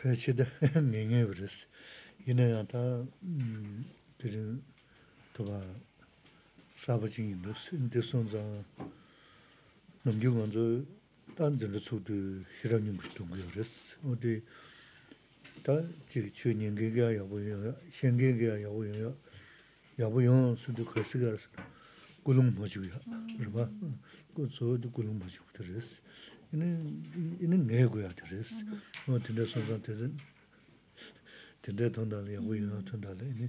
pechida ngenge vris. Yine yanta mm, pirin toba sabajin indus. Indi sonza namgyu ganzo dan zinri sudu hiranyum kutungu yoris. Odi ta chi chi ngenge gaya yabu yoya, shenge gaya yabu yoya, 이는 이는 내고야 저스 뭐 근데 선선들은 근데 돈다리 우유 돈다리 이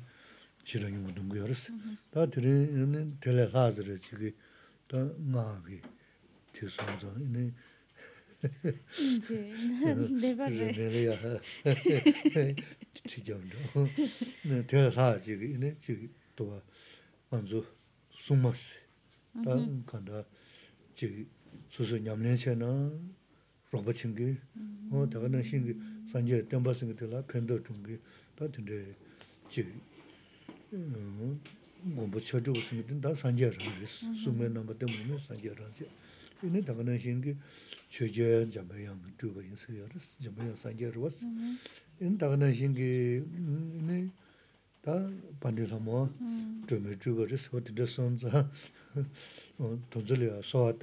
지랑이 모든 거다 드리는 텔레 가즈를 지기 다 마기 죄송합니다 이 이제 네 지정도. 네, 제가 지금 이제 지금 또 완전 숨었어 다음 간다. 지금 수수 냠년세나 로버 어 내가 신기 산제 덴바스 그들라 편도 중기 다든데 지 공부 쳐주고 있으면 다 산제라 숨에 넘어 때문에 산제라 이제 이는 당연한 신기 최제 잡아양 두가 있어요 잡아양 산제로 왔어 이는 당연한 신기 이네 다 반대로 뭐 좀에 주거를 소드데 손자 어 도절이야 소화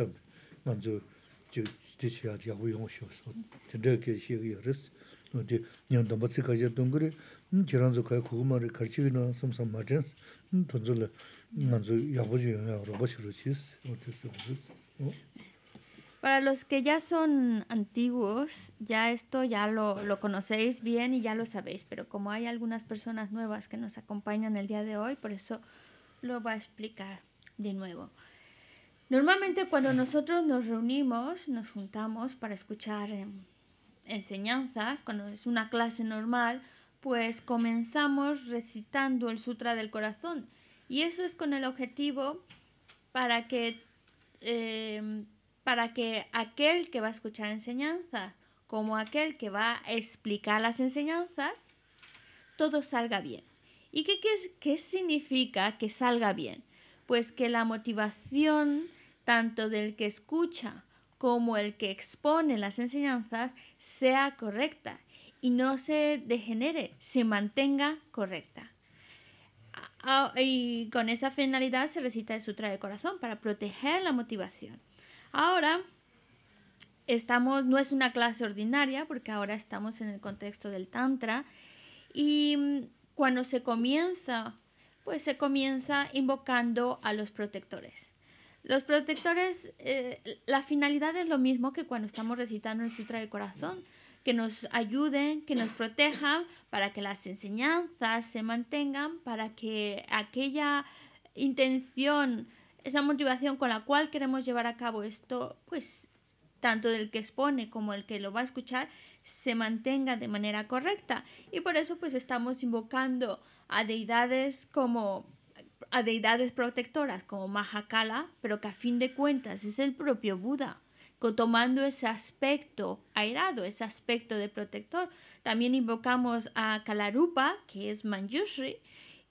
Para los que ya son antiguos, ya esto ya lo, conocéis bien y ya lo sabéis, pero como hay algunas personas nuevas que nos acompañan el día de hoy, por eso lo va a explicar de nuevo. Normalmente cuando nosotros nos reunimos, nos juntamos para escuchar em, enseñanzas, cuando es una clase normal, pues comenzamos recitando el Sutra del Corazón. Y eso es con el objetivo para que, em, para que aquel que va a escuchar enseñanzas, como aquel que va a explicar las enseñanzas, todo salga bien. ¿Y qué significa que salga bien? Pues que la motivación tanto del que escucha como el que expone las enseñanzas, sea correcta y no se degenere, se mantenga correcta. Y con esa finalidad se recita el Sutra del Corazón para proteger la motivación. Ahora, estamos, no es una clase ordinaria porque ahora estamos en el contexto del Tantra y cuando se comienza, pues se comienza invocando a los protectores. Los protectores, eh, la finalidad es lo mismo que cuando estamos recitando el Sutra de Corazón, que nos ayuden, que nos protejan, para que las enseñanzas se mantengan, para que aquella intención, esa motivación con la cual queremos llevar a cabo esto, pues tanto del que expone como el que lo va a escuchar, se mantenga de manera correcta. Y por eso pues estamos invocando a deidades como a deidades protectoras como Mahakala, pero que a fin de cuentas es el propio Buda, tomando ese aspecto airado, ese aspecto de protector. También invocamos a Kalarupa, que es Manjushri,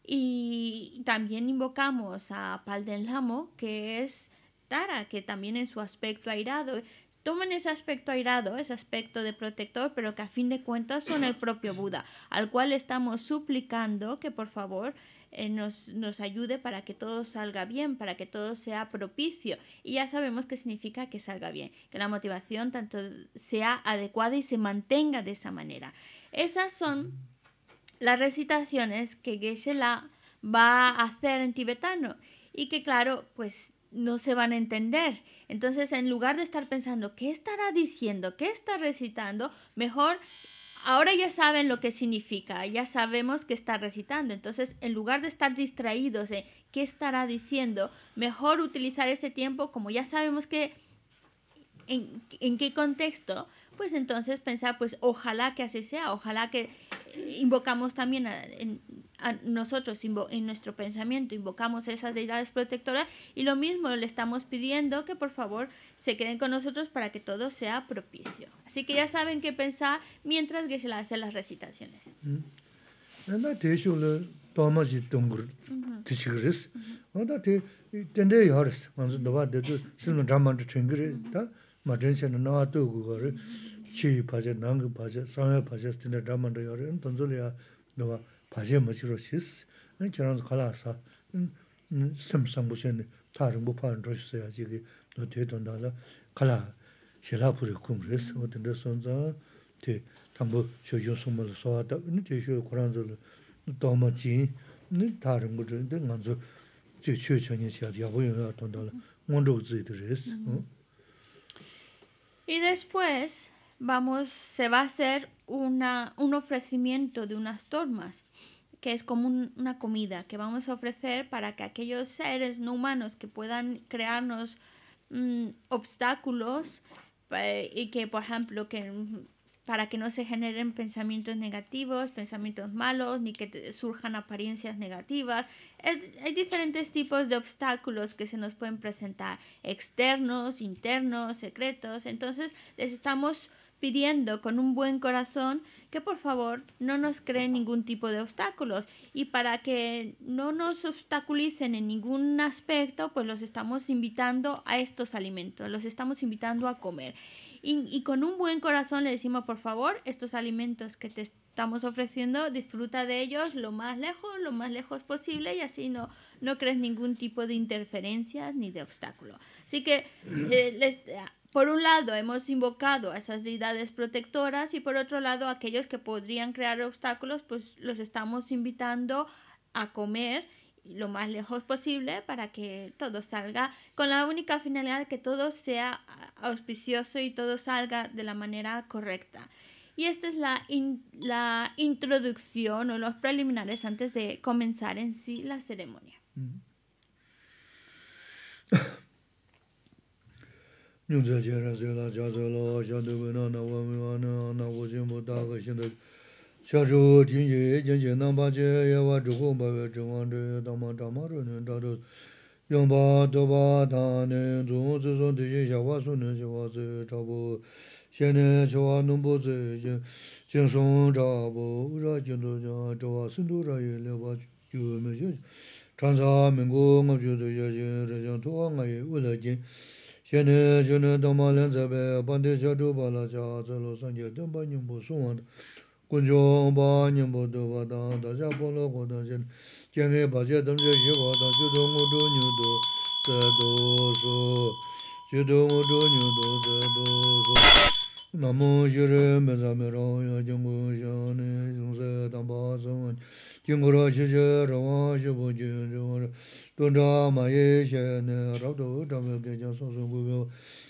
y también invocamos a Paldenlamo, que es Tara, que también en su aspecto airado. Toman ese aspecto airado, ese aspecto de protector, pero que a fin de cuentas son el propio Buda, al cual estamos suplicando que por favor eh, nos, nos ayude para que todo salga bien, para que todo sea propicio. Y ya sabemos qué significa que salga bien, que la motivación tanto sea adecuada y se mantenga de esa manera. Esas son las recitaciones que Geshe La va a hacer en tibetano y que claro, pues no se van a entender. Entonces, en lugar de estar pensando, ¿qué estará diciendo? ¿Qué está recitando? Mejor ahora ya saben lo que significa, ya sabemos que está recitando. Entonces, en lugar de estar distraídos de qué estará diciendo, mejor utilizar ese tiempo, como ya sabemos que en, qué contexto, pues entonces pensar, pues ojalá que así sea, ojalá que eh, invocamos también a, nosotros en nuestro pensamiento, invocamos esas deidades protectoras y lo mismo le estamos pidiendo que por favor se queden con nosotros para que todo sea propicio. Así que ya saben qué pensar mientras que se hacen las recitaciones. Mm. 마전세는 나와 또 그거를 지 바제 난그 바제 상회 바제 스네 담만도 여는 너가 바제 머시로 시스 내 저런 컬러사 심상 보시는 다른 거 파는 지기 너 대던다라 컬러 실라프리 쿵레스 어떤 데대 담보 조조 선물 소하다 근데 제시 또네 다른 거 먼저 제 최전에 시작이야 보여야 된다는 먼저 주의들 응 Y después vamos, se va a hacer una, un ofrecimiento de unas tormas, que es como una comida que vamos a ofrecer para que aquellos seres no humanos que puedan crearnos mm, obstáculos eh, y que, por ejemplo, que para que no se generen pensamientos negativos, pensamientos malos, ni que surjan apariencias negativas. hay diferentes tipos de obstáculos que se nos pueden presentar, externos, internos, secretos. Entonces les estamos pidiendo con un buen corazón que por favor no nos creen ningún tipo de obstáculos y para que no nos obstaculicen en ningún aspecto, pues los estamos invitando a estos alimentos, los estamos invitando a comer. Y, con un buen corazón le decimos, por favor, estos alimentos que te estamos ofreciendo, disfruta de ellos lo más lejos, lo más lejos posible y así no, crees ningún tipo de interferencias ni de obstáculo. Así que, eh, por un lado, hemos invocado a esas deidades protectoras y por otro lado, aquellos que podrían crear obstáculos, pues los estamos invitando a comer lo más lejos posible para que todo salga con la única finalidad de que todo sea auspicioso y todo salga de la manera correcta. Y esta es la, la introducción o los preliminares antes de comenzar en sí la ceremonia. 下手挺紧，眼睛能把钱眼花，之后白白指望这大妈，大妈这女大头，用把刀把他连同子孙推进小娃树林，小花树扎不，现在小娃弄不走？紧紧松扎不，让金头像这花松头扎一两把，就没效。长沙民国，我觉得有些这些土话，我也不太精。小林小林，大妈两菜半，半天下粥，半拉饺子，老三件，等把牛毛送完的。kunchyōng bā nyīṃ pō tō kātāṁ tāsyā pō lō kō tāśyā nī jēngi bā syé tāṁ syé xī kātāṁ shū tō ngū tō nyū tō sē tō sō shū tō ngū tō nyū tō sē tō sō nā mō shirē mē sā mē rāo yā jīṃ gō yō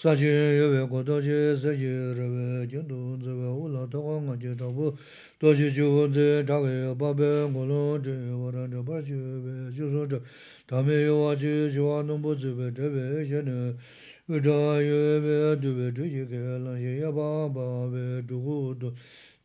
三星由外国盗窃三星成为京东成为五粮特化公司总部，盗窃就在长安八百公路镇王庄镇八十九村，他们用挖机挖农夫资本成为县城，为长安一百多位主席开了些一百八百住户的。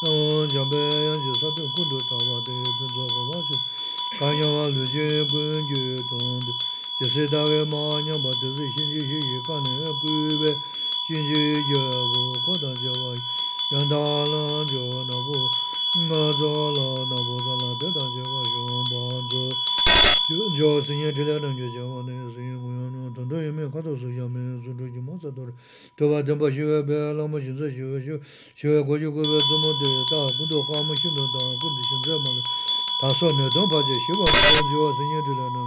Nāṁ jāṁ pē yāṁ jī sāṁ kundu tāvā te pīṭaṁ vāśiṭa Kānyāvā lūci pūṭaṁ kītāṁ te Jāsī tāvē kato su yamen su rungi monsa tori. Toba tenpa shiwe bea lama shinsa shiwe shiwe, shiwe goji goza zomo de ta kundo kama shinto ta kundi shinsa mali. Ta so ne tenpa che shiwa kato shiwa sinye tila na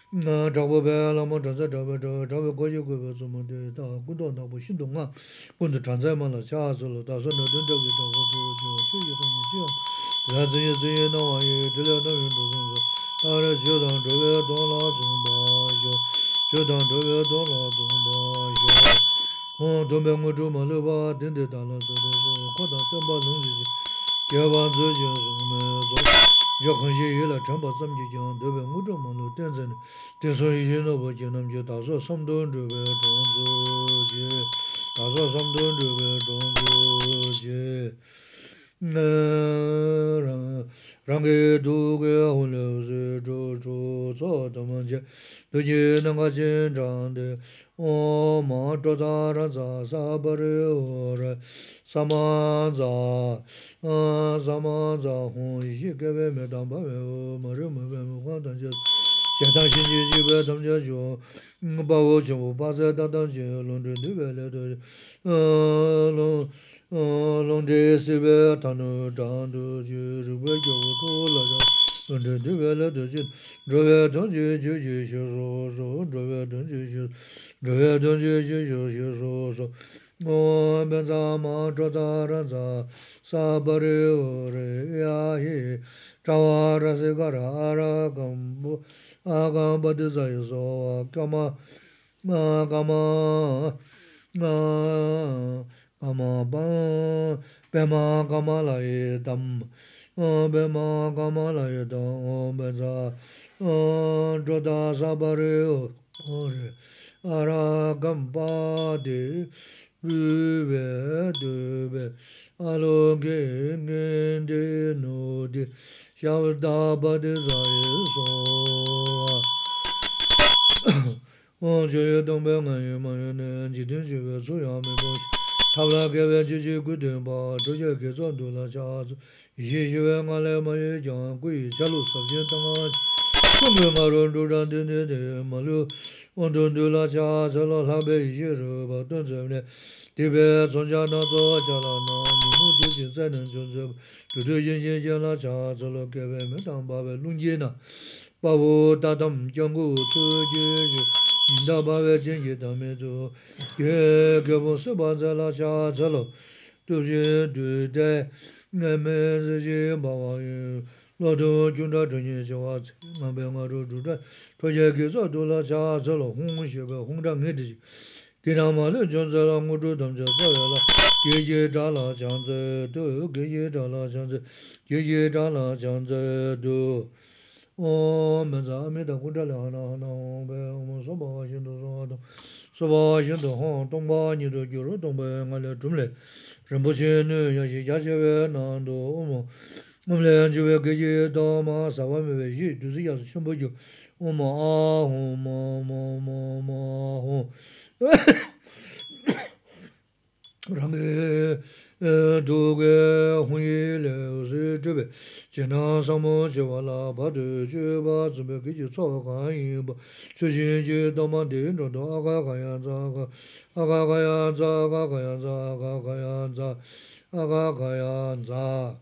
那张伯伯，那么正在张伯张张伯伯际国工作中的，大工打那不心动啊！工资涨在慢了，下子了，打算拿点这个张伯伯休息休息休息。来自己自己弄完以后，治疗党员做工作，当然需要当党员当老总把腰，需要当党员当老总把腰。工张伯伯出门了吧？顶天打粮食，苦打两把东西，要把这些送呢。yā khāng xie yé lá chāmbā tsam chī chāng, dē bē ngū chō mō nō tēn tsēn, tē sō yé xé nō bō chē nām chē, OM MAH THO TSA RANG TSA SA PAR YOD rōwē dōng jī jī jī shī sō sō, rōwē dōng dhoda sabare ore ara gampa de vive dube alo ge ge de no de shavda bad zai so o kumbhe maro ndurang dhin dhin dhin malu undun dhula cha chala labhe yi ru lodo junda junye jawa tsu, mabaya maru junda, toye gezo dola jaa zolo hong shiba hongda ngedi ji. Gina malu junza la ngudu damja zaya la, geye dala janze du, geye dala janze, geye OM LEN SHI MA MA, MA, MA LE LA JI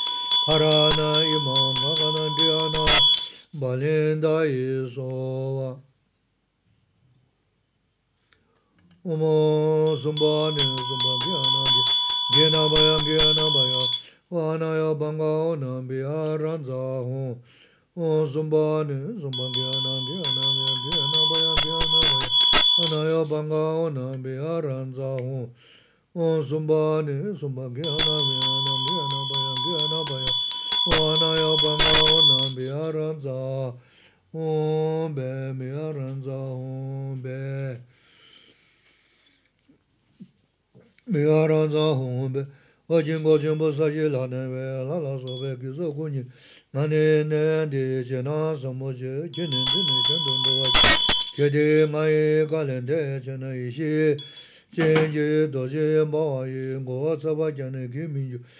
파라나 이망가가나 리아나 발렌다 이소와 오모 숨바네 숨바비아나 게나바야 게나바야 와나야 방가오나 비아란자호 오 숨바네 숨바비아나 게나바야 게나바야 게나바야 와나야 방가오나 비아란자호 오 숨바네 숨바비아나 게나바야 게나바야 O nāya pāṅgā o nāmi ārāṅ ca huṅ bē mi ārāṅ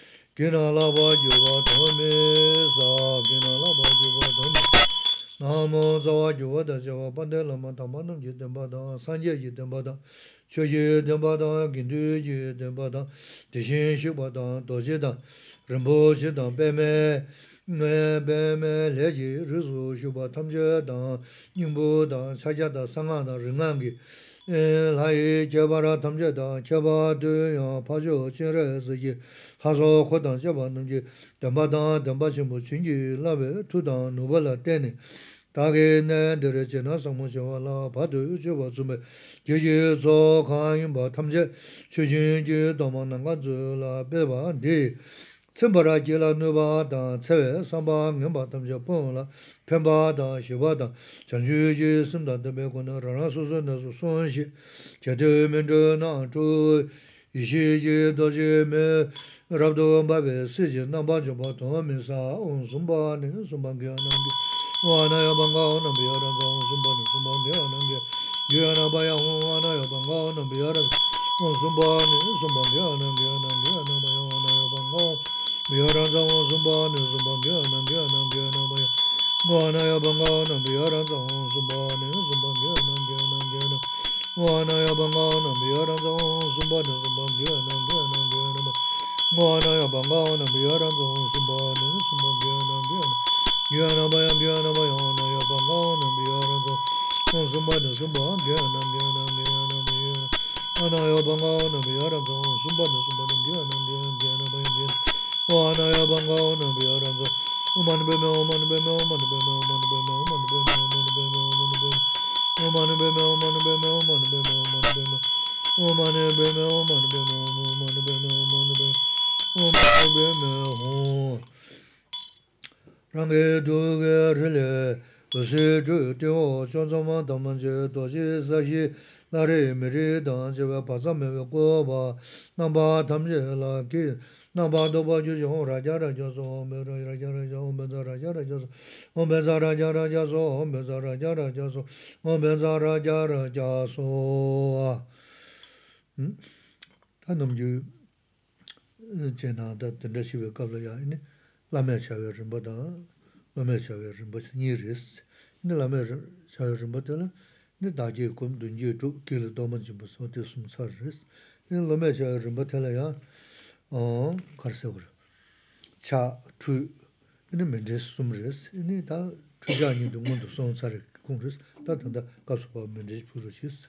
ca gina la ba ju ba do me sa gina la ba ju ba do me namo za wa ju wa da ja wa pa de la ma ta ma nam ji de ba da san je ji de ba da che ji de ba 1 코던 ឤ� squeezhazhā 담바다 than 뭐 ba 라베 for that you 다게네 드르제나 �ĩ�essen è xéba 주메 qán táng dánbā sachəng fgo chapla bay, ещё ១កយ guell abay shánending q'u qi lé bán boulda pas Tsèb nμάi china spr时ha dhegi khan c rabdo babe siji namba jomba toma misa on sumba ni sumba gya nangi wana ya banga on nambi ya ranga on sumba ni sumba gya nangi gya na baya on wana ya banga on nambi ya ranga on sumba ni sumba gya nangi ya nangi ya na baya wana ya banga ya ranga on sumba ni sumba gya nangi ya nangi ya na baya wana ya banga on nambi ya ranga on sumba ni sumba gya nangi ya nangi ya na wana ya banga on nambi chonchoma dhammanche doji sashi nari miri dhanche wa pasame wa 나바 namba dhamche la ki namba dhoba juji hon raja raja so ombe raja raja ombe za raja raja so ombe za raja raja so ombe za raja raja so ombe za raja shaya rinpa tala, ni dajiye kum dunjiye chuk kili doma jimba so te sum tsar riz. Ni lome shaya rinpa tala ya, karse wara, cha chu, ini mendre sum riz, ini da chuja nyi dungun 내가데 son tsar kum riz, da tanda kapsu pa mendre puro chiz.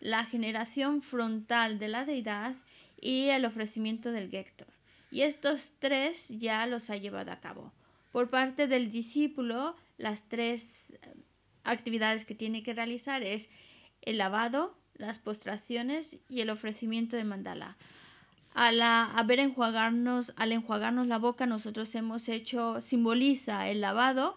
la generación frontal de la deidad y el ofrecimiento del Géctor. Y estos tres ya los ha llevado a cabo. Por parte del discípulo, las tres eh, actividades que tiene que realizar es el lavado, las postraciones y el ofrecimiento de mandala. Al haber enjuagarnos, al enjuagarnos la boca, nosotros hemos hecho, simboliza el lavado,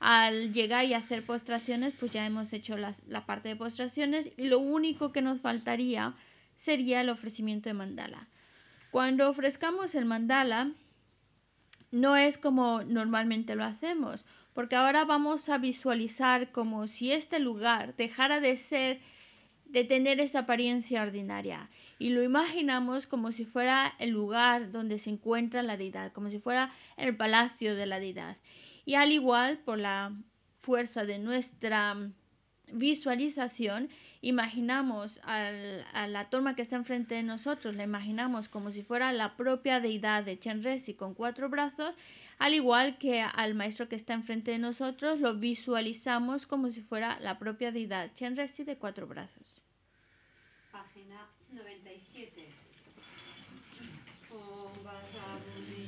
al llegar y hacer postraciones, pues ya hemos hecho la parte de postraciones y lo único que nos faltaría sería el ofrecimiento de mandala. Cuando ofrezcamos el mandala, no es como normalmente lo hacemos, porque ahora vamos a visualizar como si este lugar dejara de ser, de tener esa apariencia ordinaria, y lo imaginamos como si fuera el lugar donde se encuentra la deidad, como si fuera el palacio de la deidad. Y al igual, por la fuerza de nuestra visualización, imaginamos a la toma que está enfrente de nosotros, la imaginamos como si fuera la propia deidad de Chenresi con cuatro brazos, al igual que al maestro que está enfrente de nosotros, lo visualizamos como si fuera la propia deidad Chenresi de cuatro brazos. Página 97.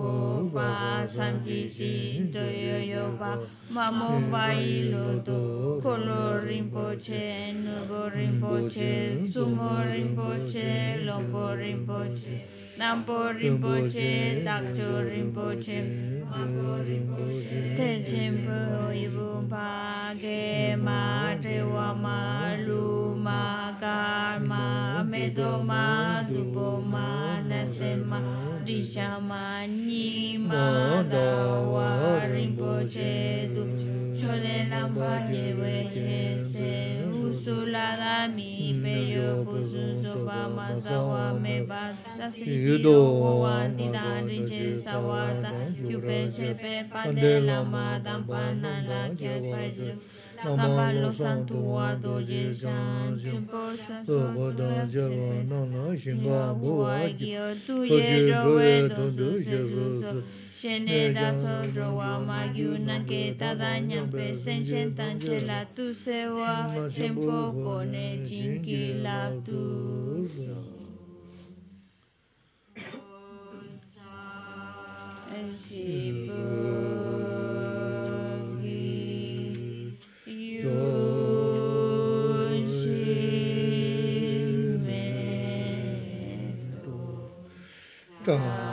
Upa pa santi si to yo yo pa mamo pa ilo to kolo rinpoche nurgo rinpoche sumo rinpoche lompo rinpoche nampo rinpoche dakcho rinpoche mako rinpoche tenchen po ibu pa ge ma te wa ma lu ma karma me do ma dupo ma nasema di chama ni ma da wa rin po che du cho le la ma ye we ke se u su la da mi pe Boh, tu 南无上土阿多吉祥，金波萨娑婆多杰瓦那那行嘎布瓦吉，多吉多维多多谢苏苏。Shene oh, eh, da sodro wa magyu nanke tadanyam pe senchen tanche la tu se sewa tempo kone chinki la tu sewa. 对。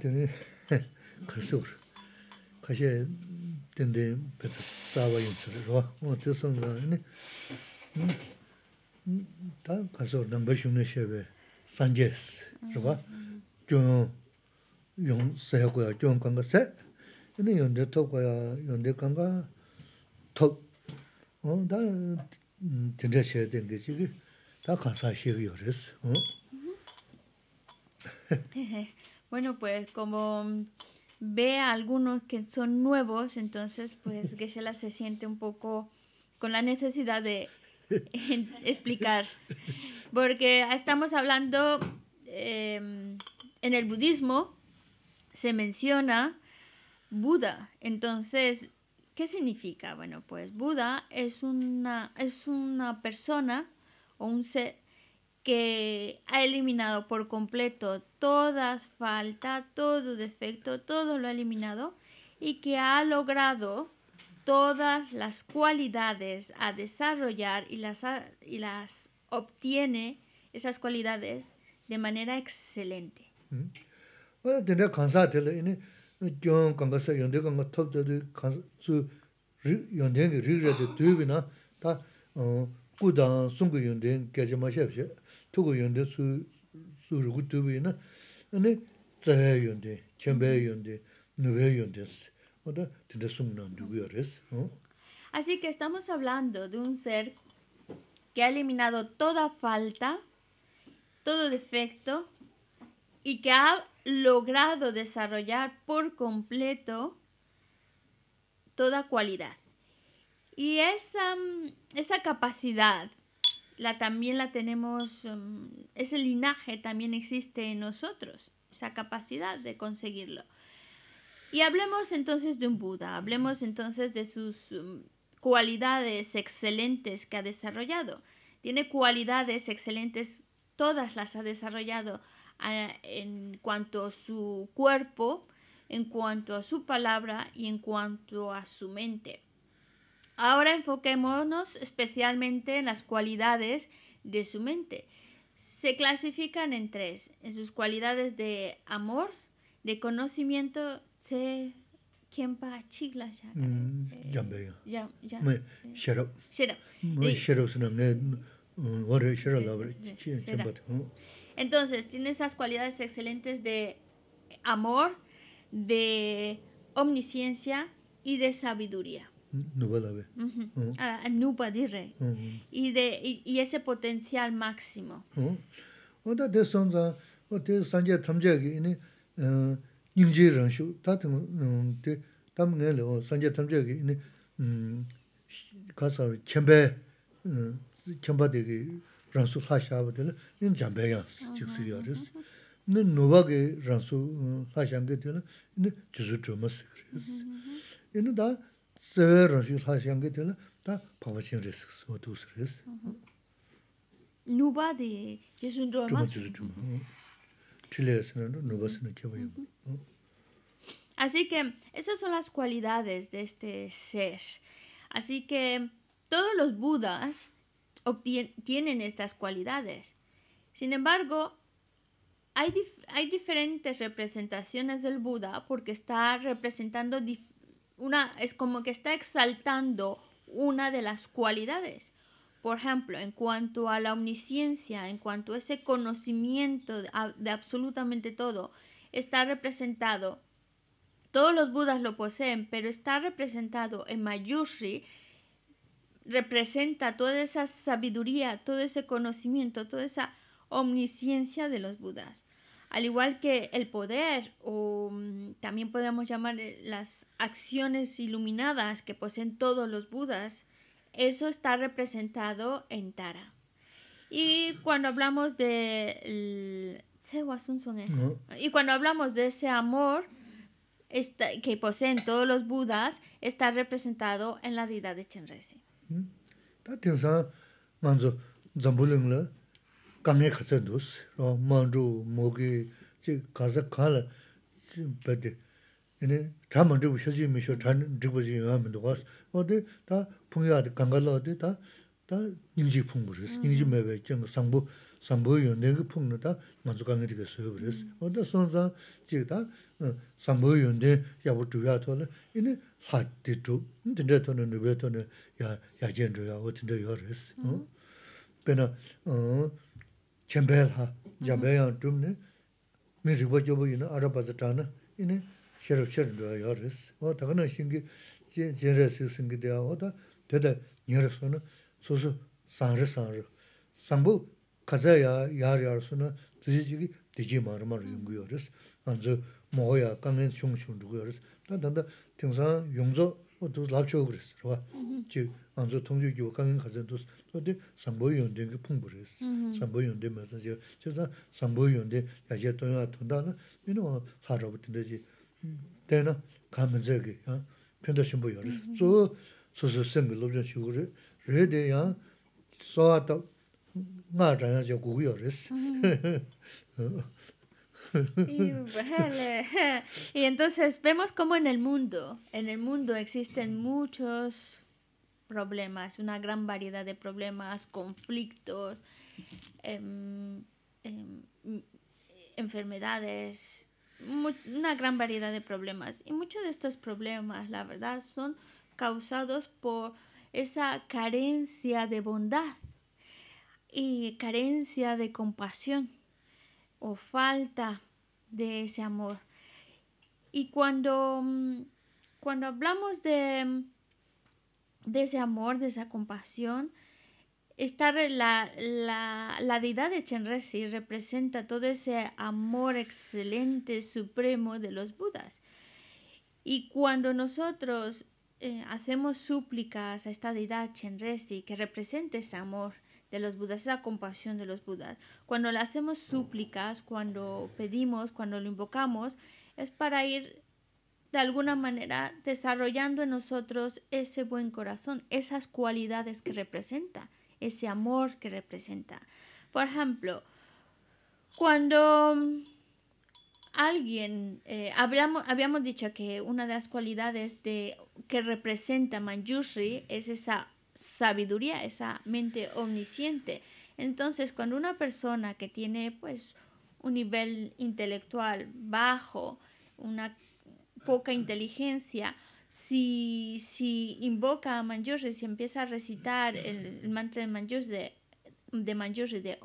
teni hì hì can Dante évv Nacional ya zo urda Ca xi'yéra tend schnell na nido en decadá ya suab codu ba et Buffalo mi hay tan tov con estos grandes pachuPopodoh es renkios ambay a Dic masked con Sanchez Bueno, pues como ve a algunos que son nuevos, entonces pues geshe se siente un poco con la necesidad de explicar. Porque estamos hablando em, en el budismo, se menciona Buda. Entonces, ¿qué significa? Bueno, pues Buda es una, es una persona o un ser, que ha eliminado por completo todas falta, todo defecto, todo lo ha eliminado y que ha logrado todas las cualidades a desarrollar y las, y las obtiene esas cualidades de manera excelente. Mm-hmm. Así que estamos hablando de un ser que ha eliminado toda falta, todo defecto, y que ha logrado desarrollar por completo toda cualidad. Y esa, mm, esa capacidad la, también la tenemos, em, ese linaje también existe en nosotros, esa capacidad de conseguirlo. Y hablemos entonces de un Buda, hablemos entonces de sus em, cualidades excelentes que ha desarrollado. Tiene cualidades excelentes, todas las ha desarrollado en cuanto a su cuerpo, en cuanto a su palabra y en cuanto a su mente. Ahora enfoquémonos especialmente en las cualidades de su mente. Se clasifican en tres, en sus cualidades de amor, de conocimiento, se quien chigla ya. Entonces, tiene esas cualidades excelentes de amor, de omnisciencia y de sabiduría. nuba la ve. Uh -huh. uh, nuba dire. Uh -huh. Y de y, y ese potencial máximo. Uh -huh. Onda de sonza, o de sanje tamje gi ni uh, nimje ran shu ta tum um, de tam ne le o ni de Mm-hmm. Así que esas son las cualidades de este ser. Así que todos los budas tienen estas cualidades. Sin embargo, hay, diferentes representaciones del Buda porque está representando diferentes una, es como que está exaltando una de las cualidades. Por ejemplo, en cuanto a la omnisciencia, en cuanto a ese conocimiento de, absolutamente todo, está representado, todos los budas lo poseen, pero está representado en Mayushri, representa toda esa sabiduría, todo ese conocimiento, toda esa omnisciencia de los budas. Al igual que el poder, o mm, también podemos llamar eh, las acciones iluminadas que poseen todos los Budas, eso está representado en Tara. Y cuando hablamos de ¿eh? y cuando hablamos de ese amor que poseen todos los Budas, está representado en la deidad de Chenrezi. Mm. kange katsanduos, rao mandu, mogi, chik kaza khaanla badi, yini, thaa mandu u shaji meesho, thaa ndripoji yuwaa 다 kwaas, odi taa pungi yaa di kanga la odi taa, taa nyingji pungu buris, nyingji mewe, ching saambu, saambu yu yu ndengi pungu na taa manzu kange diga suyo buris, oda sonza, chik taa, 어 chenpeel haa, jambeel yaan tuum ne, mi rikpa jobo ina arapaza taana, ina sherab sherab dhuwa yaa res. Waa taga naa shingi, jenre sik singi dhaya waa taa, suna, susu sanri sanri. Sangbu kaza yaa yaar yaar suna, dhiji jigi dhiji maru maru yungu yaa res. Anzu moho yaa dōs lāb chōg rīs, rwa, chī ānzō tōng chō kiwa kāngiñ khasen dōs, dō dī sāmbō yōndiñ kī pōng bō rīs, sāmbō yōndiñ mā sā chīwa, chī sā sāmbō yōndiñ Y, entonces vemos como en el mundo, en el mundo existen muchos problemas, una gran variedad de problemas, conflictos, em, em, enfermedades, una gran variedad de problemas. Y muchos de estos problemas, la verdad, son causados por esa carencia de bondad y carencia de compasión o falta de ese amor. Y cuando, mm, cuando hablamos de, de ese amor, de esa compasión, está la, la, la deidad de chenresi representa todo ese amor excelente, supremo de los Budas. Y cuando nosotros eh, hacemos súplicas a esta deidad chenresi que representa ese amor, de los budas, esa compasión de los budas. Cuando le hacemos súplicas, cuando pedimos, cuando lo invocamos, es para ir de alguna manera desarrollando en nosotros ese buen corazón, esas cualidades que representa, ese amor que representa. Por ejemplo, cuando mm, alguien, eh, hablamos, habíamos dicho que una de las cualidades de, que representa Manjushri es esa sabiduría, esa mente omnisciente. Entonces, cuando una persona que tiene pues un nivel intelectual bajo, una poca inteligencia, si, si invoca a mayores y empieza a recitar el, mantra de mayores de, de, Manjushri, de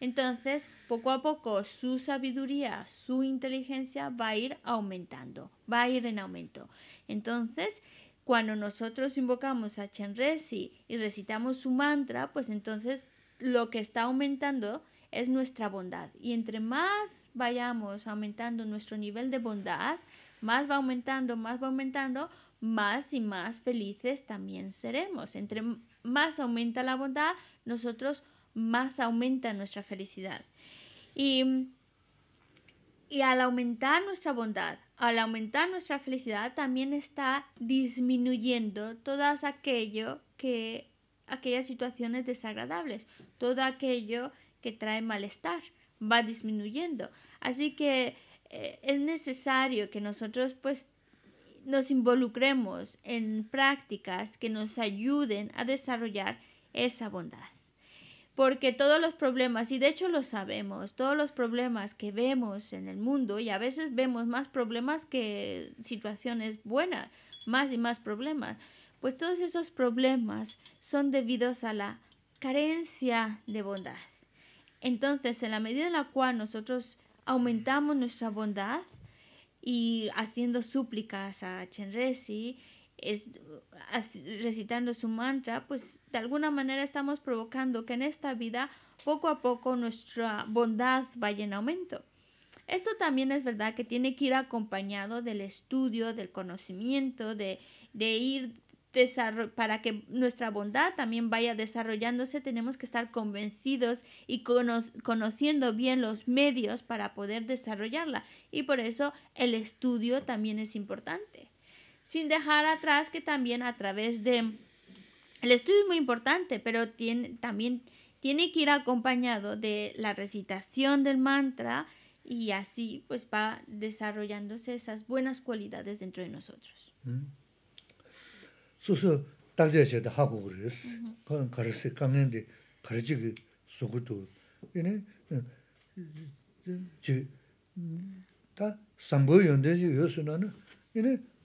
entonces poco a poco su sabiduría, su inteligencia va a ir aumentando, va a ir en aumento. Entonces, cuando nosotros invocamos a Chenresi y recitamos su mantra, pues entonces lo que está aumentando es nuestra bondad. Y entre más vayamos aumentando nuestro nivel de bondad, más va aumentando, más va aumentando, más y más felices también seremos. Entre más aumenta la bondad, nosotros más aumenta nuestra felicidad. Y y al aumentar nuestra bondad, al aumentar nuestra felicidad, también está disminuyendo todas aquello que aquellas situaciones desagradables, todo aquello que trae malestar, va disminuyendo. Así que eh, es necesario que nosotros pues nos involucremos en prácticas que nos ayuden a desarrollar esa bondad porque todos los problemas, y de hecho lo sabemos, todos los problemas que vemos en el mundo, y a veces vemos más problemas que situaciones buenas, más y más problemas, pues todos esos problemas son debidos a la carencia de bondad. Entonces, en la medida en la cual nosotros aumentamos nuestra bondad y haciendo súplicas a Chenresi es, recitando su mantra, pues de alguna manera estamos provocando que en esta vida poco a poco nuestra bondad vaya en aumento. Esto también es verdad que tiene que ir acompañado del estudio, del conocimiento, de, de ir para que nuestra bondad también vaya desarrollándose, tenemos que estar convencidos y conociendo bien los medios para poder desarrollarla. Y por eso el estudio también es importante sin dejar atrás que también a través de... El estudio es muy importante, pero tiene, también tiene que ir acompañado de la recitación del mantra y así pues va desarrollándose esas buenas cualidades dentro de nosotros. Mm.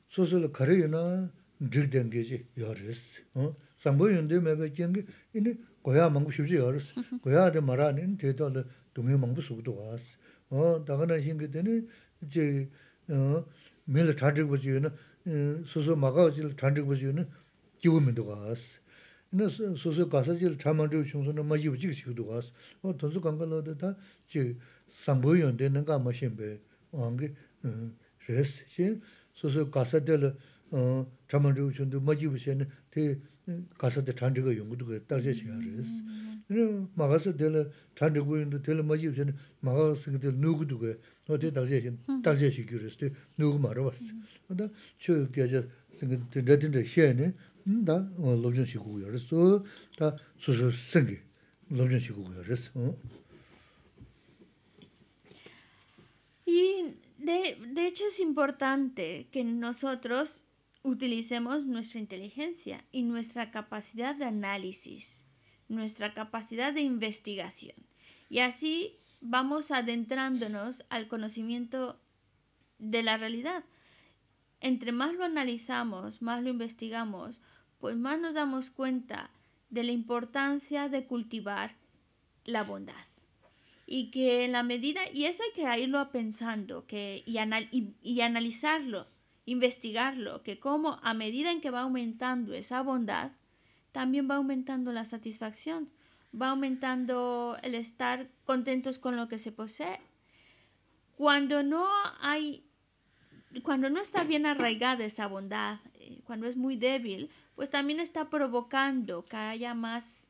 소소를 가르이나 늘된 게지 여르스 어 삼보윤데 매가 경기 이니 고야 망고 쉬지 여르스 고야데 말하는 대도를 동해 망고 속도 와스 어 당하나 힘게데니 이제 어 밀을 다르고 지는 소소 막아질 다르고 지는 기우면도 가스 이나 소소 가서질 참만도 중소는 마지 부지 지도 가스 어 도서 관광로도 다지 삼보윤데 능가 마신베 왕게 어 레스 신 소소 가사들 어 참만주 좀도 마지부세네 대 가사들 잔저가 연구도 그 시야레스 이 마가서들 잔저고 있는데 될 마지부세네 마가서들 누구도 그 어디 따세 시 따세 시 누구 말어 봤어 근데 저 계제 생각들 레든데 시에네 나 로전 시고 다 소소 생기 로전 이 de, hecho es importante que nosotros utilicemos nuestra inteligencia y nuestra capacidad de análisis, nuestra capacidad de investigación. Y así vamos adentrándonos al conocimiento de la realidad. Entre más lo analizamos, más lo investigamos, pues más nos damos cuenta de la importancia de cultivar la bondad y que en la medida, y eso hay que irlo pensando que, y, analizarlo, investigarlo, que como a medida en que va aumentando esa bondad, también va aumentando la satisfacción, va aumentando el estar contentos con lo que se posee. Cuando no hay, cuando no está bien arraigada esa bondad, eh, cuando es muy débil, pues también está provocando que haya más,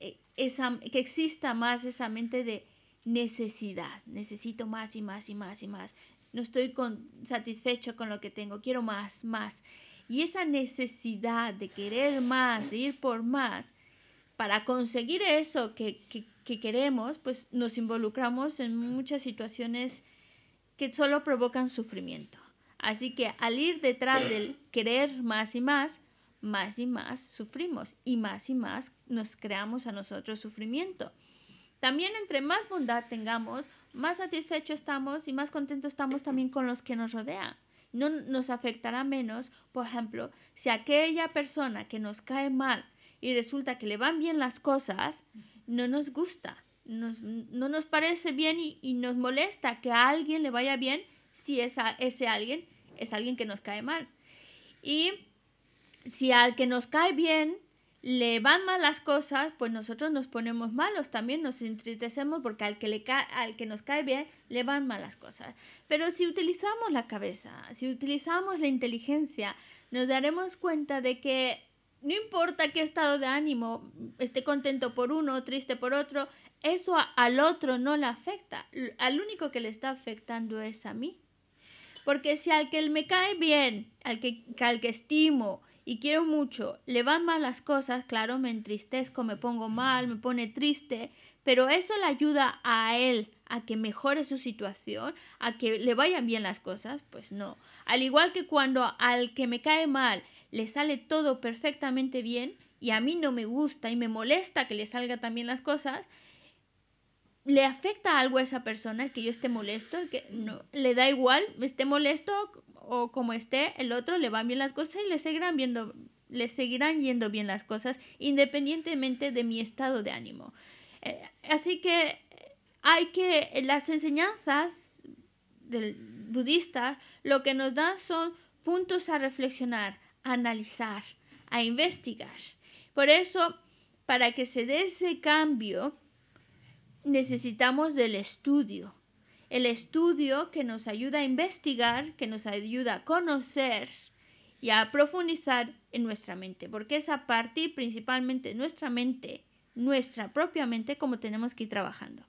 eh, esa, que exista más esa mente de necesidad, necesito más y más y más y más, no estoy con, satisfecho con lo que tengo, quiero más, más. Y esa necesidad de querer más, de ir por más, para conseguir eso que, que queremos, pues nos involucramos en muchas situaciones que solo provocan sufrimiento. Así que al ir detrás del querer más y más, más y más sufrimos y más y más nos creamos a nosotros sufrimiento. También entre más bondad tengamos, más satisfechos estamos y más contentos estamos también con los que nos rodean. No nos afectará menos, por ejemplo, si aquella persona que nos cae mal y resulta que le van bien las cosas, no nos gusta, no nos parece bien y, nos molesta que a alguien le vaya bien si esa, ese alguien es alguien que nos cae mal. Y si al que nos cae bien le van mal las cosas, pues nosotros nos ponemos malos, también nos entristecemos porque al que, al que nos cae bien le van mal las cosas. Pero si utilizamos la cabeza, si utilizamos la inteligencia, nos daremos cuenta de que no importa qué estado de ánimo, esté contento por uno, triste por otro, eso al otro no le afecta, al único que le está afectando es a mí. Porque si al que me cae bien, al que, al que estimo, y quiero mucho. Le van mal las cosas, claro, me entristezco, me pongo mal, me pone triste, pero eso le ayuda a él a que mejore su situación, a que le vayan bien las cosas, pues no. Al igual que cuando al que me cae mal le sale todo perfectamente bien y a mí no me gusta y me molesta que le salga también las cosas, le afecta algo a esa persona que yo esté molesto, el que no, le da igual, esté molesto o como esté, el otro le van bien las cosas y le seguirán viendo, le seguirán yendo bien las cosas independientemente de mi estado de ánimo. Eh, así que hay que las enseñanzas del budista lo que nos dan son puntos a reflexionar, a analizar, a investigar. Por eso, para que se dé ese cambio, necesitamos del estudio. El estudio que nos ayuda a investigar, que nos ayuda a conocer y a profundizar en nuestra mente, porque es a partir principalmente nuestra mente, nuestra propia mente, como tenemos que ir trabajando.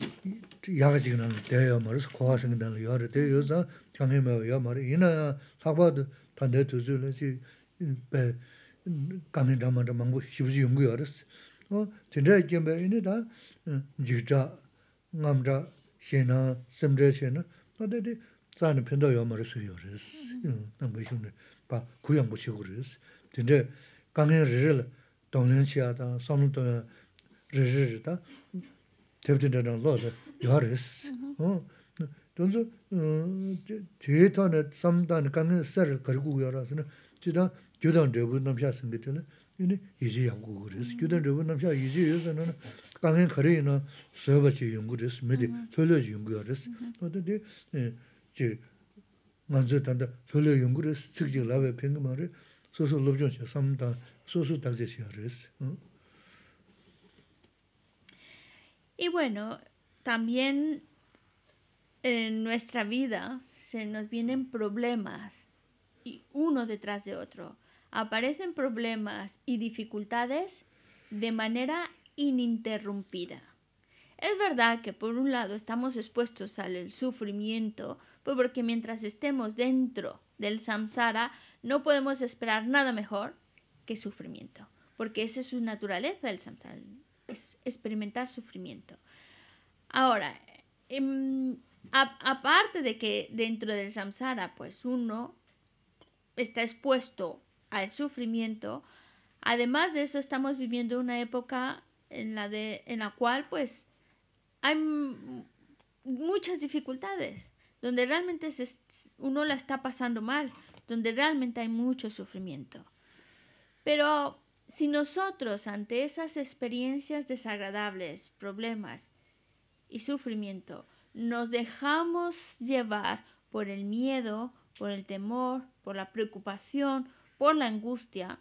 yāga chīka nāngi tēya yaw maris, khuwaa shīka nāngi yaw maris, tēya yaw zāngi kāngi mawa yaw maris, 진짜 yā lhāqbā tu tāndai tu zūla chī bāi kāngi dhāma dhā māngu xību zhī yungu yaw rīs. Tēn chā yā kien bāi yīni dhā jīka na, Tepidendendang loo dhe yaa riz. Dunzu, dheye tawna tsamdaan kangan sar kargu gu yaa rasi na jidaan gyudan dhebu namshaa singitaa na hizi yaa gu gu riz. Gyudan dhebu namshaa hizi yaa zana na kangan karayinaa soya bachi yungu riz, medhi thoylooji yungu yaa e, nganzu Y bueno, también en nuestra vida se nos vienen problemas y uno detrás de otro. Aparecen problemas y dificultades de manera ininterrumpida. Es verdad que por un lado estamos expuestos al sufrimiento, pues porque mientras estemos dentro del samsara no podemos esperar nada mejor que sufrimiento, porque esa es su naturaleza, el samsara experimentar sufrimiento. Ahora, em, aparte de que dentro del samsara, pues uno está expuesto al sufrimiento, además de eso estamos viviendo una época en la, de, en la cual pues hay muchas dificultades, donde realmente uno la está pasando mal, donde realmente hay mucho sufrimiento. Pero si nosotros ante esas experiencias desagradables, problemas y sufrimiento, nos dejamos llevar por el miedo, por el temor, por la preocupación, por la angustia,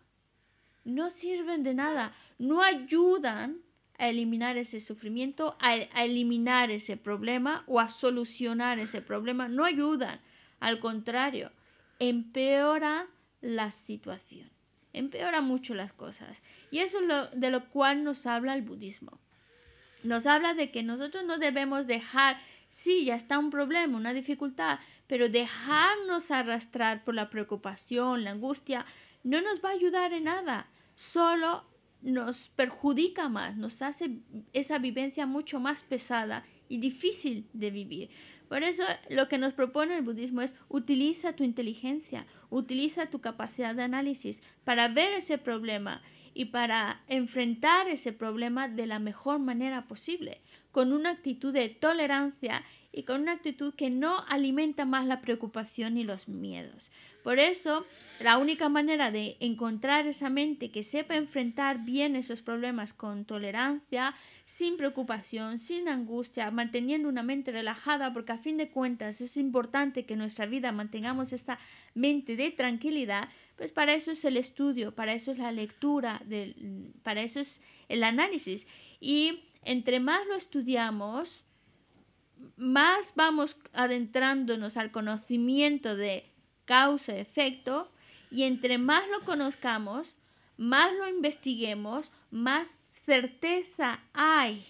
no sirven de nada, no ayudan a eliminar ese sufrimiento, a, eliminar ese problema o a solucionar ese problema. No ayudan, al contrario, empeora la situación empeora mucho las cosas. Y eso es de lo cual nos habla el budismo. Nos habla de que nosotros no debemos dejar, si ya está un problema, una dificultad, pero dejarnos arrastrar por la preocupación, la angustia, no nos va a ayudar en nada, solo nos perjudica más, nos hace esa vivencia mucho más pesada y difícil de vivir. Por eso lo que nos propone el budismo es utiliza tu inteligencia, utiliza tu capacidad de análisis para ver ese problema y para enfrentar ese problema de la mejor manera posible, con una actitud de tolerancia y con una actitud que no alimenta más la preocupación y los miedos. Por eso, la única manera de encontrar esa mente que sepa enfrentar bien esos problemas con tolerancia, sin preocupación, sin angustia, manteniendo una mente relajada, porque a fin de cuentas es importante que en nuestra vida mantengamos esta mente de tranquilidad, pues para eso es el estudio, para eso es la lectura, para eso es el análisis. Y entre más lo estudiamos, más vamos adentrándonos al conocimiento de causa-efecto y entre más lo conozcamos, más lo investiguemos, más certeza hay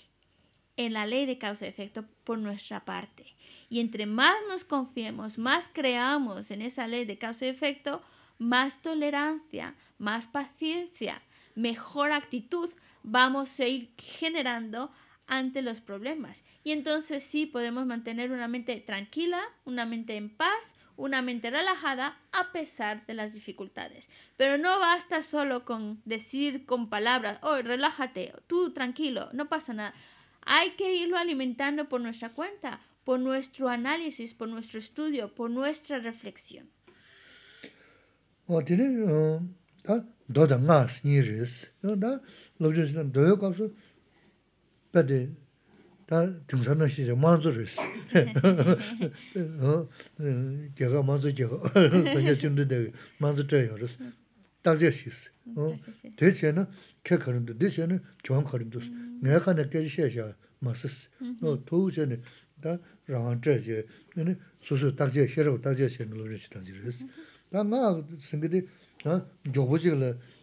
en la ley de causa-efecto por nuestra parte. Y entre más nos confiemos, más creamos en esa ley de causa-efecto, más tolerancia, más paciencia, mejor actitud vamos a ir generando ante los problemas. Y entonces sí podemos mantener una mente tranquila, una mente en paz, una mente relajada a pesar de las dificultades. Pero no basta solo con decir con palabras, oh, relájate, tú tranquilo, no pasa nada. Hay que irlo alimentando por nuestra cuenta, por nuestro análisis, por nuestro estudio, por nuestra reflexión. pedi 다 tingsa na shiye manzu res. Gega manzu gega, sanja chindu dewe, manzu treyo res. Tazya shiye se. De che na ke karindu, de che na chuan karindu se. Nga ka na kezi shiye shiye masi se. To u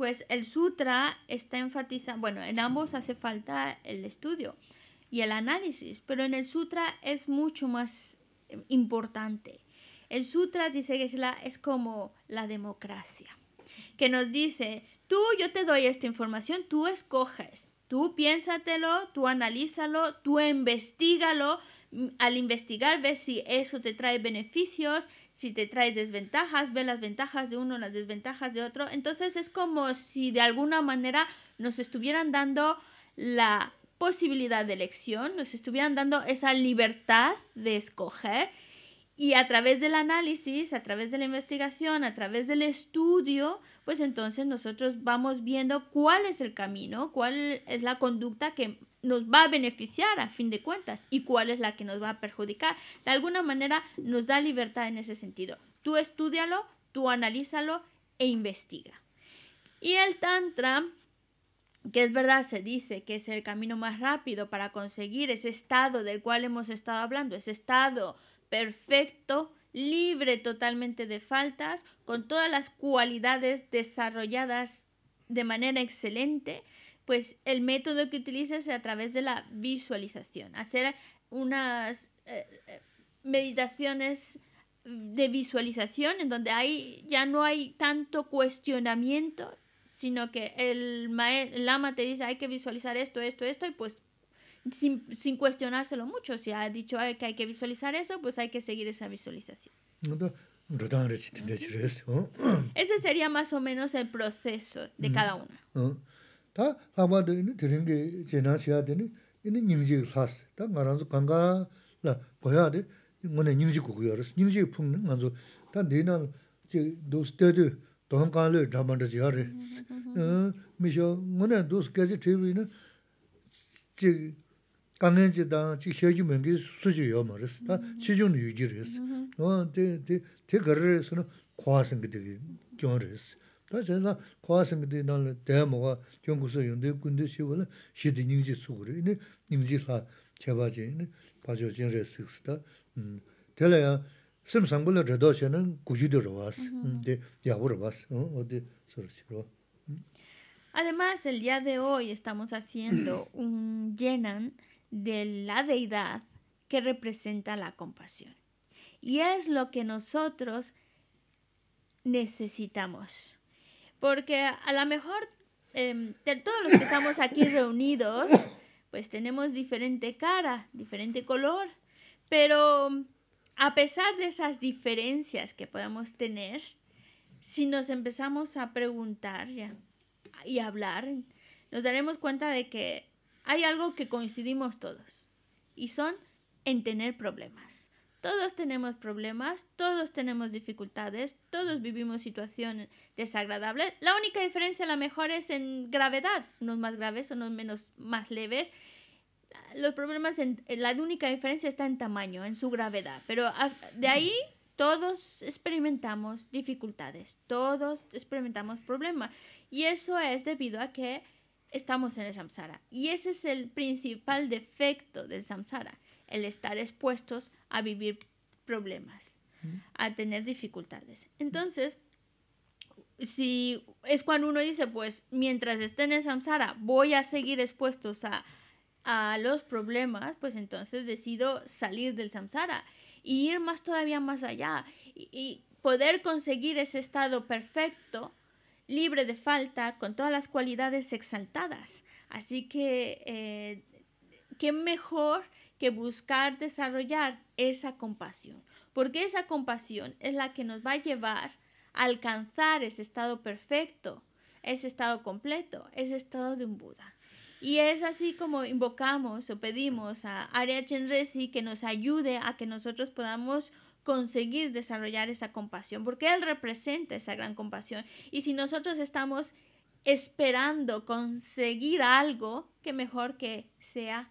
Pues el sutra está enfatizando, bueno, en ambos hace falta el estudio y el análisis, pero en el sutra es mucho más eh, importante. El sutra dice que es, es como la democracia, que nos dice, tú yo te doy esta información, tú escoges, tú piénsatelo, tú analízalo, tú investigalo, al investigar, ves si eso te trae beneficios, si te trae desventajas, ves las ventajas de uno, las desventajas de otro. Entonces es como si de alguna manera nos estuvieran dando la posibilidad de elección, nos estuvieran dando esa libertad de escoger y a través del análisis, a través de la investigación, a través del estudio, pues entonces nosotros vamos viendo cuál es el camino, cuál es la conducta que nos va a beneficiar a fin de cuentas y cuál es la que nos va a perjudicar. De alguna manera nos da libertad en ese sentido. Tú estudialo, tú analízalo e investiga. Y el Tantra, que es verdad, se dice que es el camino más rápido para conseguir ese estado del cual hemos estado hablando, ese estado perfecto, libre totalmente de faltas, con todas las cualidades desarrolladas de manera excelente, pues el método que utilizas es a través de la visualización, hacer unas eh, eh, meditaciones de visualización en donde ya no hay tanto cuestionamiento, sino que el, lama te dice hay que visualizar esto, esto, esto, y pues sin, sin, cuestionárselo mucho, si ha dicho que hay que visualizar eso, pues hay que seguir esa visualización. Ese sería más o menos el proceso de mm. cada uno. Ah. Tā lāma dā inī tīrīngi jēnā shiā dā inī inī nīngjī lās, tā ngā rānsu gāngā lā gōyā dā ngō nē 다 gōgōyā rās, nīngjī pūng nī ngā rānsu tā dī nā jī dōs tē dī dōng kā lī dhāma dā jīyā rī. Mī shio ngō nē dōs Además, el día de hoy estamos haciendo un llenan de la deidad que representa la compasión. Y es lo que nosotros necesitamos. Porque a lo mejor em, de todos los que estamos aquí reunidos, pues tenemos diferente cara, diferente color, pero a pesar de esas diferencias que podamos tener, si nos empezamos a preguntar ya, y hablar, nos daremos cuenta de que hay algo que coincidimos todos y son en tener problemas. Todos tenemos problemas, todos tenemos dificultades, todos mm. vivimos situaciones desagradables. La única diferencia a lo mejor es en gravedad, unos más graves, unos menos más leves. Los problemas, la única diferencia está en tamaño, en su gravedad. Pero de mm. ahí todos experimentamos dificultades, todos experimentamos problemas. Y eso es debido a que estamos en el samsara. Y ese es el principal defecto del samsara el estar expuestos a vivir problemas, a tener dificultades. Entonces, si es cuando uno dice, pues mientras esté en el samsara voy a seguir expuestos a, los problemas, pues entonces decido salir del samsara y ir más todavía más allá y, poder conseguir ese estado perfecto, libre de falta, con todas las cualidades exaltadas. Así que, eh, qué mejor que buscar desarrollar esa compasión, porque esa compasión es la que nos va a llevar a alcanzar ese estado perfecto, ese estado completo, ese estado de un Buda. Y es así como invocamos o pedimos a Arya Chenresi que nos ayude a que nosotros podamos conseguir desarrollar esa compasión, porque Él representa esa gran compasión. Y si nosotros estamos esperando conseguir algo, que mejor que sea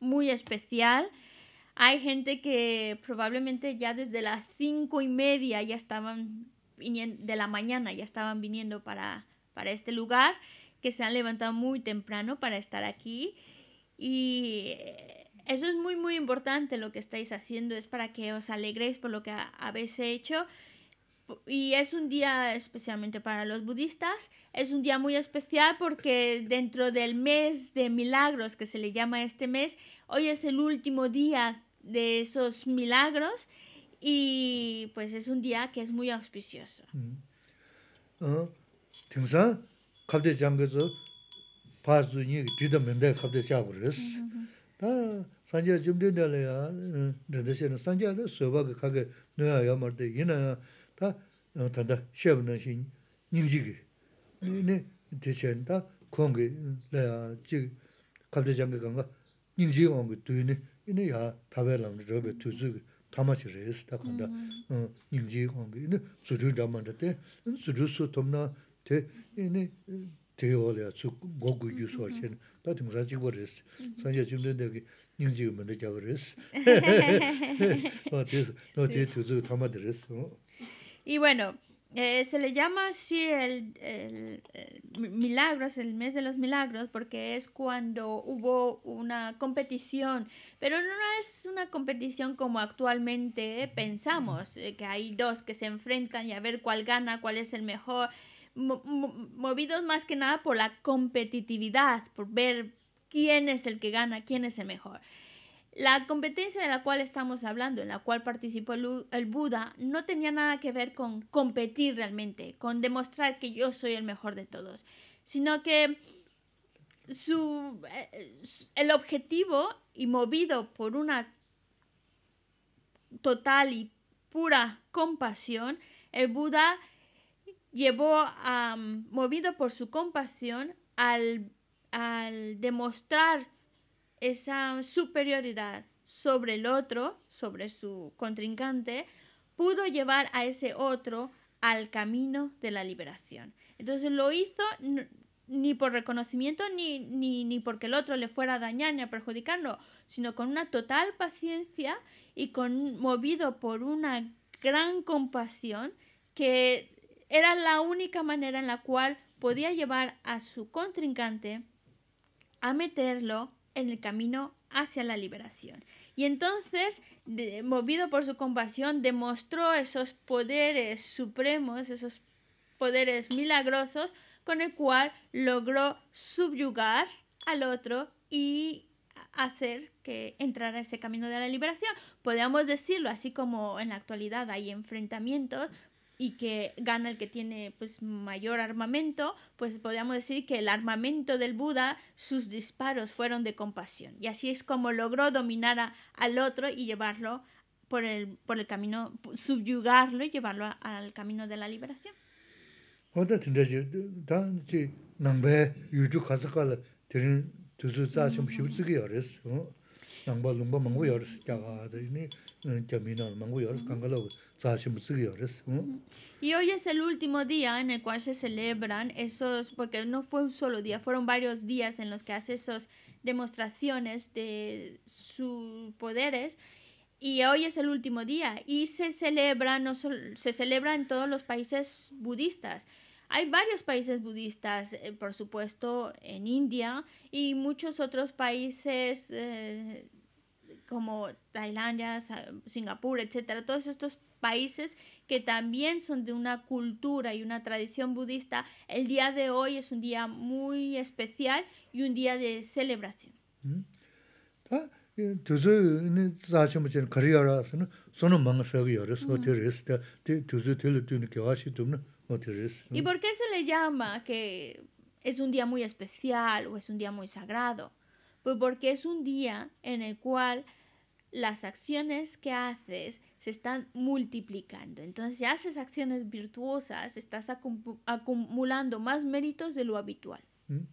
muy especial. Hay gente que probablemente ya desde las cinco y media ya estaban de la mañana ya estaban viniendo para, para este lugar, que se han levantado muy temprano para estar aquí. Y eso es muy, muy importante lo que estáis haciendo, es para que os alegréis por lo que habéis hecho y es un día especialmente para los budistas, es un día muy especial porque dentro del mes de milagros que se le llama este mes, hoy es el último día de esos milagros y pues es un día que es muy auspicioso. 다 tanda xeab 신 xe nyingzhigi. Ne techen ta kongi laya chi kabde zhangi kanga nyingzhigi kongi duyni ina ya tabay lamzi rabay tuzhigi tamashi reyes ta kanda nyingzhigi kongi ina tsuzhigi dhammanda ten ina tsuzhigi su Y bueno, eh, se le llama así el, el, milagros, el mes de los milagros, porque es cuando hubo una competición, pero no es una competición como actualmente pensamos, eh, que hay dos que se enfrentan y a ver cuál gana, cuál es el mejor, movidos más que nada por la competitividad, por ver quién es el que gana, quién es el mejor. La competencia de la cual estamos hablando, en la cual participó el, Buda, no tenía nada que ver con competir realmente, con demostrar que yo soy el mejor de todos, sino que eh, el objetivo y movido por una total y pura compasión, el Buda llevó, movido por su compasión, al, al demostrar esa superioridad sobre el otro, sobre su contrincante, pudo llevar a ese otro al camino de la liberación. Entonces lo hizo ni por reconocimiento ni, porque el otro le fuera a dañar ni a perjudicarlo, sino con una total paciencia y con, movido por una gran compasión que era la única manera en la cual podía llevar a su contrincante a meterlo en el camino hacia la liberación. Y entonces, movido por su compasión, demostró esos poderes supremos, esos poderes milagrosos, con el cual logró subyugar al otro y hacer que entrara ese camino de la liberación. Podríamos decirlo, así como en la actualidad hay enfrentamientos, y que gana el que tiene pues mayor armamento, pues podríamos decir que el armamento del Buda, sus disparos fueron de compasión. Y así es como logró dominar al otro y llevarlo por el, por el camino, subyugarlo y llevarlo al camino de la liberación. Y hoy es el último día en el cual se celebran esos, porque no fue un solo día, fueron varios días en los que hace esas demostraciones de sus poderes. Y hoy es el último día y se celebra, no se celebra en todos los países budistas. Hay varios países budistas, eh, por supuesto, en India y muchos otros países eh, como Tailandia, Singapur, etcétera, todos estos países que también son de una cultura y una tradición budista, el día de hoy es un día muy especial y un día de celebración. ¿Y por qué se le llama que es un día muy especial o es un día muy sagrado? Pues porque es un día en el cual las acciones que haces se están multiplicando. Entonces, haces acciones virtuosas, estás acumulando más méritos de lo habitual. Mm.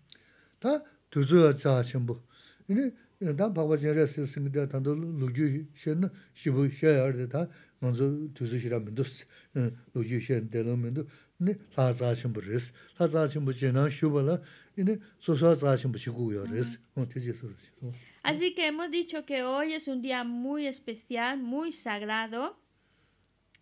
Así que hemos dicho que hoy es un día muy especial, muy sagrado.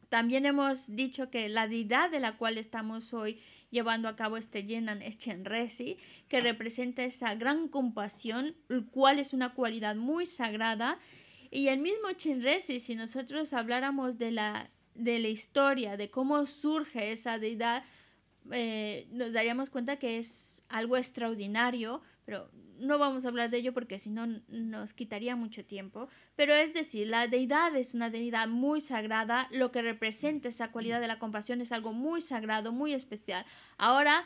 También hemos dicho que la deidad de la cual estamos hoy llevando a cabo este Yenan Chenresi, que representa esa gran compasión, el cual es una cualidad muy sagrada. Y el mismo Chenresi, si nosotros habláramos de la, de la historia, de cómo surge esa deidad, eh, nos daríamos cuenta que es algo extraordinario, pero no vamos a hablar de ello porque si no nos quitaría mucho tiempo. Pero es decir, la deidad es una deidad muy sagrada, lo que representa esa cualidad de la compasión es algo muy sagrado, muy especial. Ahora,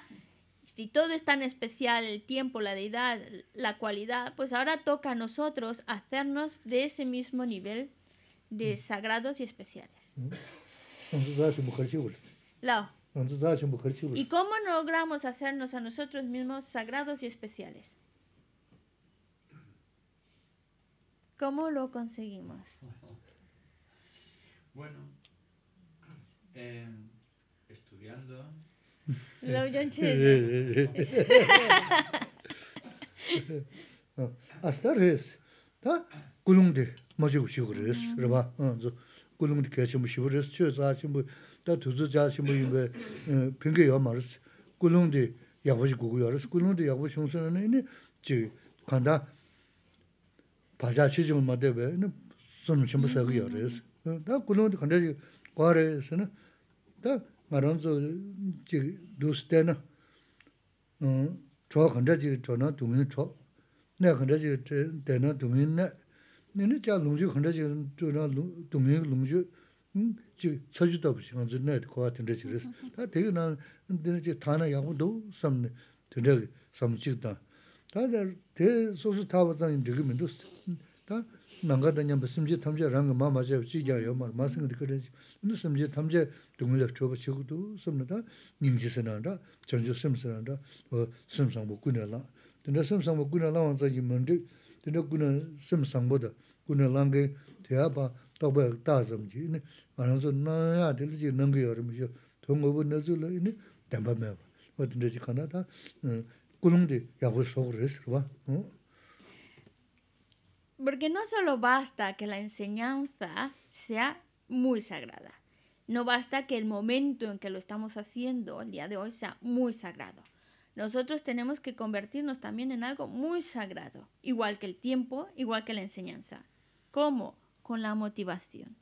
si todo es tan especial, el tiempo, la deidad, la cualidad, pues ahora toca a nosotros hacernos de ese mismo nivel de mm. sagrados y especiales. Mm. ¿Y cómo logramos hacernos a nosotros mismos sagrados y especiales? ¿Cómo lo conseguimos? Bueno, eh, estudiando. Ah, hasta res, ta kulung de majigu shigu res, ah. raba, ah, kulung de kachimbu shigu res, chö 다 두즈 자시모 이베 핑게 요마르스 꾸룽디 야보시 구구요르스 꾸룽디 야보시 송선은 이니 지 간다 바자 시중을 맞대베 이니 손 전부 사기요르스 다 꾸룽디 간다 지 과레스는 다 마론조 지 두스테나 음저 간다 지 저나 두면 저 내가 간다 지 되나 두면 내자 농주 간다 지 저나 동민 농주 음 chik tsajuta pishin nga zun naya kuwa tindra chik resi. Ta tegi na tindra chik thana yangu do samni tindra samni chik dan. Ta dar te sosu taba zangin digi mi ndus. Ta nanga dan nyamba simji tamja ranga ma ma chayab chik jaya yamar ma singa dikar resi. Ndu simji tamja dungulak choba chik do samni ta nimji sananda, chanjo sim sananda, sim sangbo guna lang. Porque no solo basta que la enseñanza sea muy sagrada. No basta que el momento en que lo estamos haciendo, el día de hoy, sea muy sagrado. Nosotros tenemos que convertirnos también en algo muy sagrado, igual que el tiempo, igual que la enseñanza. ¿Cómo? Con la motivación.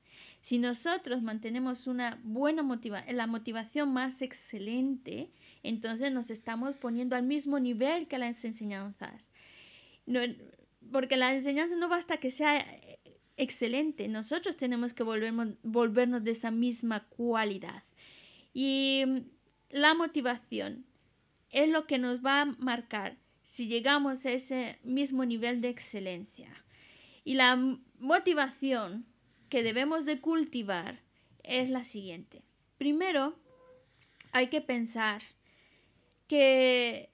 Si nosotros mantenemos una buena motivación, la motivación más excelente, entonces nos estamos poniendo al mismo nivel que las enseñanzas. porque la enseñanza no basta que sea eh, excelente, nosotros tenemos que volvernos de esa misma cualidad. Y mm, la motivación es lo que nos va a marcar si llegamos a ese mismo nivel de excelencia. Y la motivación que debemos de cultivar es la siguiente. Primero, hay que pensar que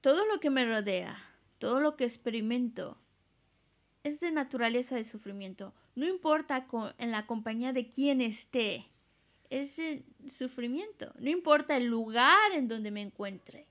todo lo que me rodea, todo lo que experimento, es de naturaleza de sufrimiento. No importa en la compañía de quién esté, es sufrimiento. No importa el lugar en donde me encuentre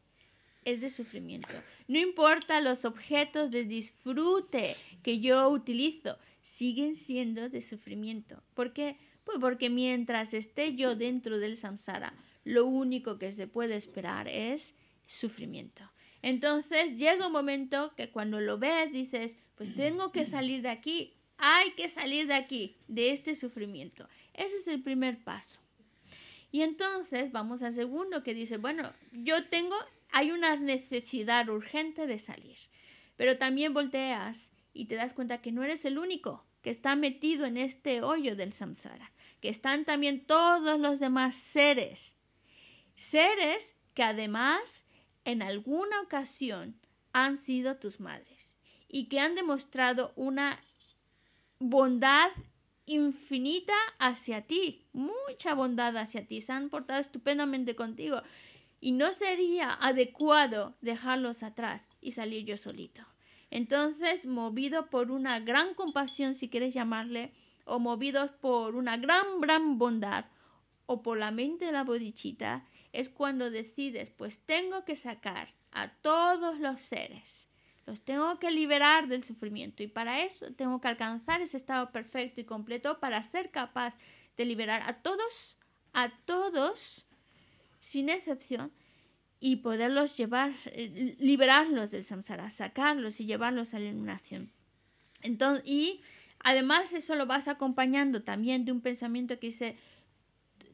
es de sufrimiento. No importa los objetos de disfrute que yo utilizo, siguen siendo de sufrimiento. ¿Por qué? Pues porque mientras esté yo dentro del samsara, lo único que se puede esperar es sufrimiento. Entonces llega un momento que cuando lo ves dices, pues tengo que salir de aquí, hay que salir de aquí, de este sufrimiento. Ese es el primer paso. Y entonces vamos al segundo que dice, bueno, yo tengo hay una necesidad urgente de salir. Pero también volteas y te das cuenta que no eres el único que está metido en este hoyo del samsara, que están también todos los demás seres. Seres que además en alguna ocasión han sido tus madres y que han demostrado una bondad infinita hacia ti, mucha bondad hacia ti, se han portado estupendamente contigo y no sería adecuado dejarlos atrás y salir yo solito. Entonces, movido por una gran compasión, si quieres llamarle, o movidos por una gran, gran bondad, o por la mente de la bodichita, es cuando decides, pues tengo que sacar a todos los seres, los tengo que liberar del sufrimiento y para eso tengo que alcanzar ese estado perfecto y completo para ser capaz de liberar a todos, a todos sin excepción y poderlos llevar, eh, liberarlos del samsara, sacarlos y llevarlos a la iluminación. Entonces, y además eso lo vas acompañando también de un pensamiento que dice,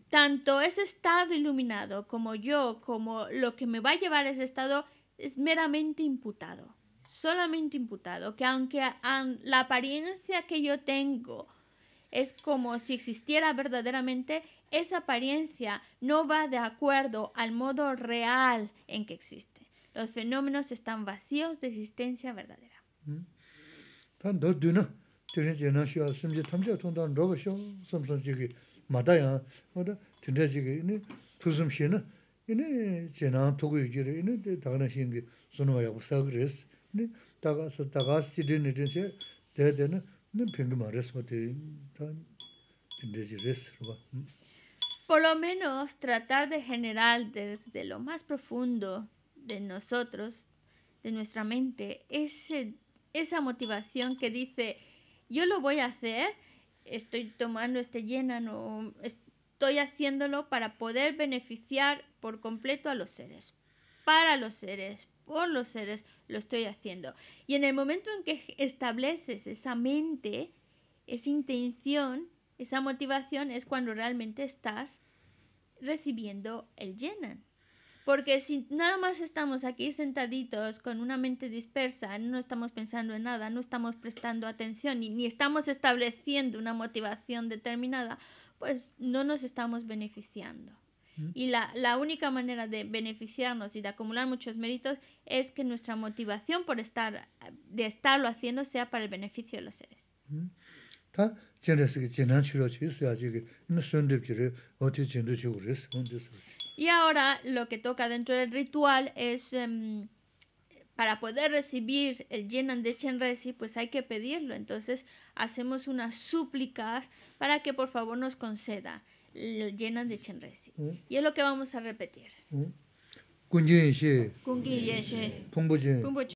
tanto ese estado iluminado como yo, como lo que me va a llevar ese estado, es meramente imputado, solamente imputado, que aunque la apariencia que yo tengo, es como si existiera verdaderamente, esa apariencia no va de acuerdo al modo real en que existe. Los fenómenos están vacíos de existencia verdadera. Hmm. Por lo menos tratar de generar desde lo más profundo de nosotros, de nuestra mente, ese, esa motivación que dice, yo lo voy a hacer, estoy tomando este llena estoy haciéndolo para poder beneficiar por completo a los seres, para los seres, por los seres, lo estoy haciendo. Y en el momento en que estableces esa mente, esa intención, esa motivación, es cuando realmente estás recibiendo el llenan. Porque si nada más estamos aquí sentaditos con una mente dispersa, no estamos pensando en nada, no estamos prestando atención y ni estamos estableciendo una motivación determinada, pues no nos estamos beneficiando. Y la, única manera de beneficiarnos y de acumular muchos méritos es que nuestra motivación por estar, de estarlo haciendo sea para el beneficio de los seres. Y ahora lo que toca dentro del ritual es... Em, para poder recibir el Yenan de Chenresi pues hay que pedirlo. Entonces hacemos unas súplicas para que por favor nos conceda lo llenan de chenresi. ¿Mm? Y es lo que vamos a repetir. ¿Mm?